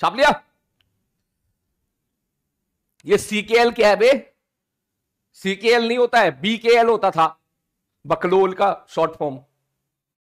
छाप लिया ये सीकेएल क्या है बे सीकेएल नहीं होता है बीकेएल होता था बकलोल का शॉर्ट फॉर्म